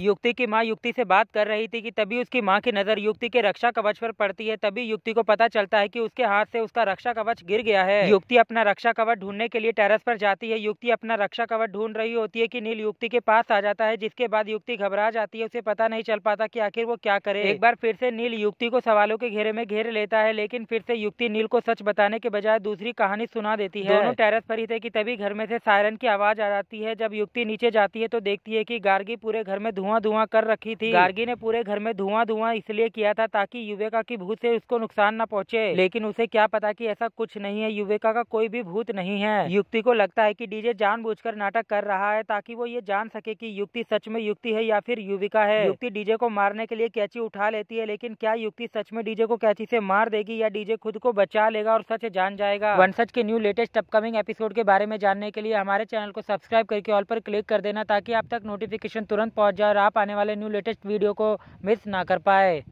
युक्ति की माँ युक्ति से बात कर रही थी कि तभी उसकी माँ की नज़र युक्ति के रक्षा कवच पर पड़ती है तभी युक्ति को पता चलता है कि उसके हाथ से उसका रक्षा कवच गिर गया है युक्ति अपना रक्षा कवच ढूंढने के लिए टेरेस पर जाती है युक्ति अपना रक्षा कवच ढूंढ रही होती है कि नील युक्ति के पास आ जाता है जिसके बाद युक्ति घबरा जाती है उसे पता नहीं चल पाता की आखिर वो क्या करे एक बार फिर से नील युक्ति को सवालों के घेरे में घेर लेता है लेकिन फिर से युक्ति नील को सच बताने के बजाय दूसरी कहानी सुना देती है दोनों टेरस पर ही थे की तभी घर में से सायरन की आवाज आ जाती है जब युक्ति नीचे जाती है तो देखती है की गार्गी पूरे घर में धुआं धुआं कर रखी थी गार्गी ने पूरे घर में धुआं धुआं इसलिए किया था ताकि युवेका की भूत से उसको नुकसान न पहुंचे लेकिन उसे क्या पता कि ऐसा कुछ नहीं है युवेका का कोई भी भूत नहीं है युक्ति को लगता है कि डीजे जानबूझकर नाटक कर रहा है ताकि वो ये जान सके की युक्ति सच में युक्ति है या फिर युविका है युक्ति डीजे को मारने के लिए कैची उठा लेती है लेकिन क्या युक्ति सच में डीजे को कैची से मार देगी या डीजे खुद को बचा लेगा और सच जान जाएगा वन सच के न्यू लेटेस्ट अपकमिंग एपिसोड के बारे में जानने के लिए हमारे चैनल को सब्सक्राइब करके ऑल पर क्लिक कर देना ताकि आप तक नोटिफिकेशन तुरंत पहुंच और आप आने वाले न्यू लेटेस्ट वीडियो को मिस ना कर पाए